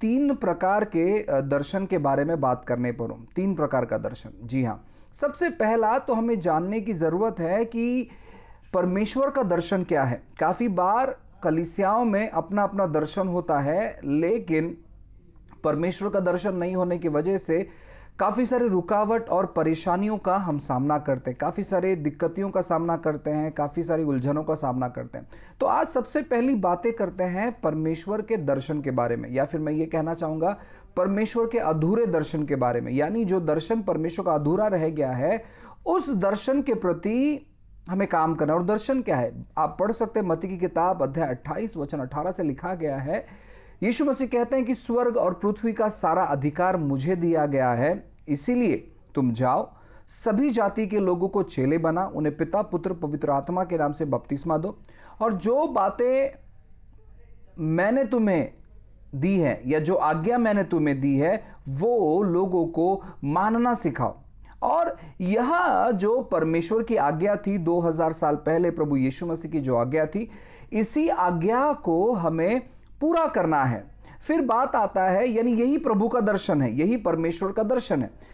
तीन प्रकार के दर्शन के बारे में बात करने पर हूं तीन प्रकार का दर्शन जी हाँ सबसे पहला तो हमें जानने की ज़रूरत है कि परमेश्वर का दर्शन क्या है काफ़ी बार कलिसियाओं में अपना अपना दर्शन होता है लेकिन परमेश्वर का दर्शन नहीं होने की वजह से काफ़ी सारे रुकावट और परेशानियों का हम सामना करते हैं काफ़ी सारे दिक्कतियों का सामना करते हैं काफ़ी सारी उलझनों का सामना करते हैं तो आज सबसे पहली बातें करते हैं परमेश्वर के दर्शन के बारे में या फिर मैं ये कहना चाहूँगा परमेश्वर के अधूरे दर्शन के बारे में यानी जो दर्शन परमेश्वर का अधूरा रह गया है उस दर्शन के प्रति हमें काम करना और दर्शन क्या है आप पढ़ सकते हैं मती की किताब अध्याय 28 वचन 18 से लिखा गया है यीशु मसीह कहते हैं कि स्वर्ग और पृथ्वी का सारा अधिकार मुझे दिया गया है इसीलिए तुम जाओ सभी जाति के लोगों को चेले बना उन्हें पिता पुत्र पवित्र आत्मा के नाम से बपतिस्मा दो और जो बातें मैंने तुम्हें दी है या जो आज्ञा मैंने तुम्हें दी है वो लोगों को मानना सिखाओ और यह जो परमेश्वर की आज्ञा थी 2000 साल पहले प्रभु यीशु मसीह की जो आज्ञा थी इसी आज्ञा को हमें पूरा करना है फिर बात आता है यानी यही प्रभु का दर्शन है यही परमेश्वर का दर्शन है